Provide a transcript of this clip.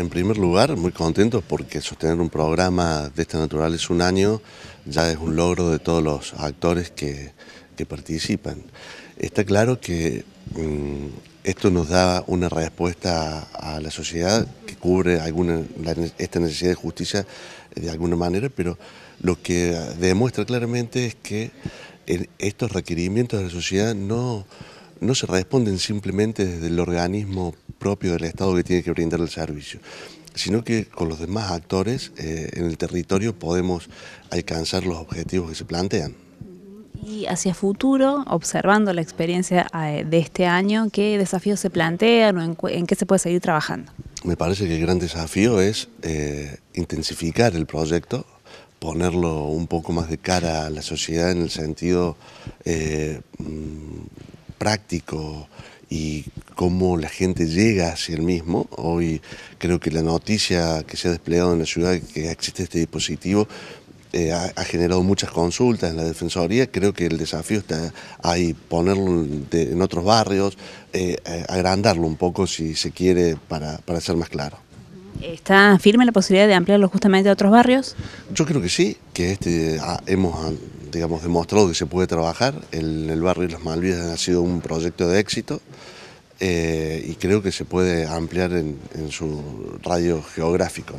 En primer lugar, muy contentos porque sostener un programa de esta naturaleza un año ya es un logro de todos los actores que, participan. Está claro que mm, esto nos da una respuesta a la sociedad que cubre alguna, esta necesidad de justicia de alguna manera, pero lo que demuestra claramente es que estos requerimientos de la sociedad no, no se responden simplemente desde el organismo propio del Estado que tiene que brindar el servicio, sino que con los demás actores eh, en el territorio podemos alcanzar los objetivos que se plantean. Y hacia futuro, observando la experiencia eh, de este año, ¿qué desafíos se plantean o en, qué se puede seguir trabajando? Me parece que el gran desafío es eh, intensificar el proyecto, ponerlo un poco más de cara a la sociedad en el sentido mm, práctico y cómo la gente llega hacia el mismo. Hoy creo que la noticia que se ha desplegado en la ciudad que existe este dispositivo eh, ha, generado muchas consultas en la Defensoría. Creo que el desafío está ahí, ponerlo en otros barrios, eh, eh, agrandarlo un poco si se quiere para, para ser más claro. ¿Está firme la posibilidad de ampliarlo justamente a otros barrios? Yo creo que sí, que este ah, hemos ah, digamos, demostrado que se puede trabajar. El, el barrio de Las Malvinas ha sido un proyecto de éxito. Eh, y creo que se puede ampliar en, su radio geográfico.